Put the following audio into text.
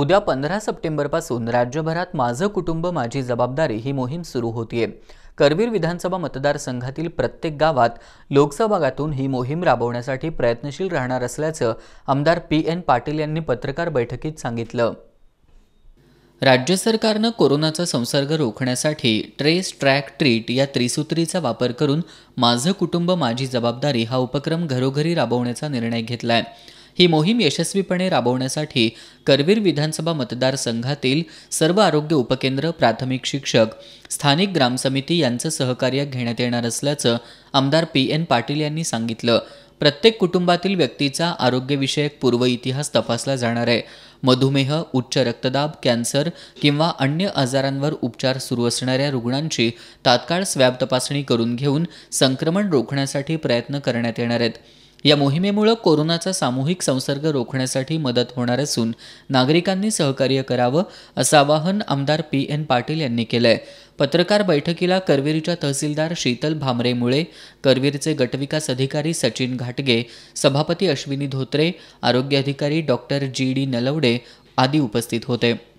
उद्या पंधरा सप्टेंबरपासून राज्यभरात माझं कुटुंब माझी जबाबदारी ही मोहीम सुरू होतीये करवीर विधानसभा मतदारसंघातील प्रत्येक गावात लोकसभागातून ही मोहीम राबवण्यासाठी प्रयत्नशील राहणार असल्याचं आमदार पी एन पाटील यांनी पत्रकार बैठकीत सांगितलं राज्य सरकारनं कोरोनाचा संसर्ग रोखण्यासाठी ट्रेस ट्रॅक ट्रीट या त्रिसूत्रीचा वापर करून माझं कुटुंब माझी जबाबदारी हा उपक्रम घरोघरी राबवण्याचा निर्णय घेतला आहे ही मोहीम यशस्वीपणे राबवण्यासाठी करवीर विधानसभा मतदारसंघातील सर्व आरोग्य उपकेंद्र प्राथमिक शिक्षक स्थानिक ग्रामसमिती यांचं सहकार्य घेण्यात येणार असल्याचं आमदार पी एन पाटील यांनी सांगितलं प्रत्येक कुटुंबातील व्यक्तीचा आरोग्यविषयक पूर्व इतिहास तपासला जाणार आहे मधुमेह उच्च रक्तदाब कॅन्सर किंवा अन्य आजारांवर उपचार सुरू असणाऱ्या रुग्णांची तात्काळ स्वॅब तपासणी करून घेऊन संक्रमण रोखण्यासाठी प्रयत्न करण्यात येणार आहेत या मोहिमेमुळं कोरोनाचा सामूहिक संसर्ग रोखण्यासाठी मदत होणार असून नागरिकांनी सहकार्य करावं असं आवाहन आमदार पी एन पाटील यांनी केलं पत्रकार बैठकीला करवीरच्या तहसीलदार शीतल भामरेमुळे मुळे करवीरचे गटविकास अधिकारी सचिन घाटगे सभापती अश्विनी धोत्रे आरोग्य अधिकारी डॉक्टर जी डी नलवडे आदी उपस्थित होते